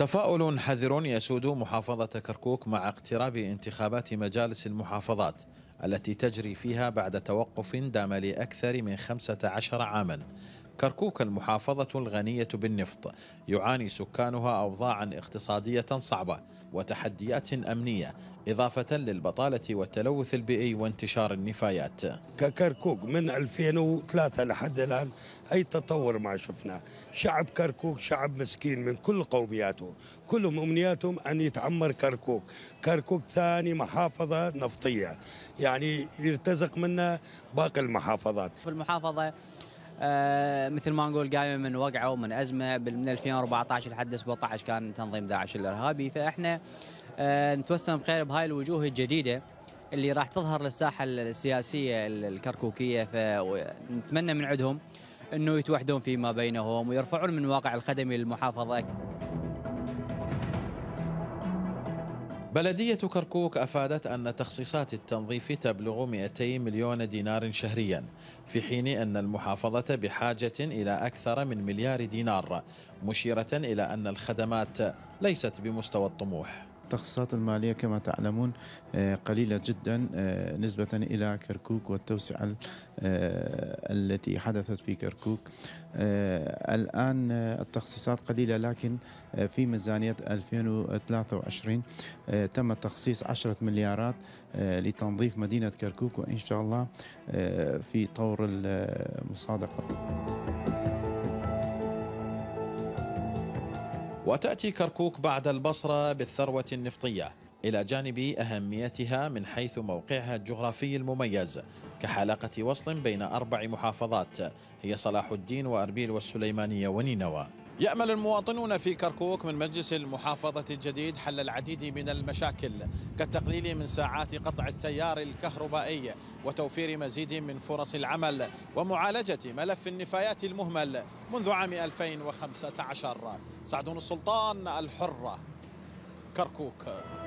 تفاؤل حذر يسود محافظة كركوك مع اقتراب انتخابات مجالس المحافظات التي تجري فيها بعد توقف دام لأكثر من 15 عاماً كركوك المحافظة الغنية بالنفط يعاني سكانها أوضاعا اقتصادية صعبة وتحديات أمنية إضافة للبطالة والتلوث البيئي وانتشار النفايات ككركوك من 2003 لحد الآن أي تطور ما شفنا شعب كركوك شعب مسكين من كل قومياته كلهم أمنياتهم أن يتعمر كركوك كركوك ثاني محافظة نفطية يعني يرتزق منها باقي المحافظات في المحافظة آه، مثل ما نقول قايمه من وقعه ومن ازمه من 2014 لحد 17 كان تنظيم داعش الارهابي فاحنا آه، نتوسم بخير بهاي الوجوه الجديده اللي راح تظهر للساحه السياسيه الكركوكيه فنتمنى من عندهم انه يتوحدون فيما بينهم ويرفعون من واقع الخدمي للمحافظه بلدية كركوك أفادت أن تخصيصات التنظيف تبلغ 200 مليون دينار شهريا في حين أن المحافظة بحاجة إلى أكثر من مليار دينار مشيرة إلى أن الخدمات ليست بمستوى الطموح التخصصات المالية كما تعلمون آه، قليلة جدا آه، نسبة إلى كركوك والتوسعة آه، التي حدثت في كركوك الآن التخصيصات قليلة لكن في ميزانية 2023 تم تخصيص 10 مليارات لتنظيف مدينة كركوك وإن شاء الله في طور المصادقة وتأتي كركوك بعد البصرة بالثروة النفطية إلى جانب أهميتها من حيث موقعها الجغرافي المميز كحلقة وصل بين أربع محافظات هي صلاح الدين وأربيل والسليمانية ونينوى يأمل المواطنون في كركوك من مجلس المحافظة الجديد حل العديد من المشاكل كالتقليل من ساعات قطع التيار الكهربائي وتوفير مزيد من فرص العمل ومعالجة ملف النفايات المهمل منذ عام 2015 سعدون السلطان الحرة كركوك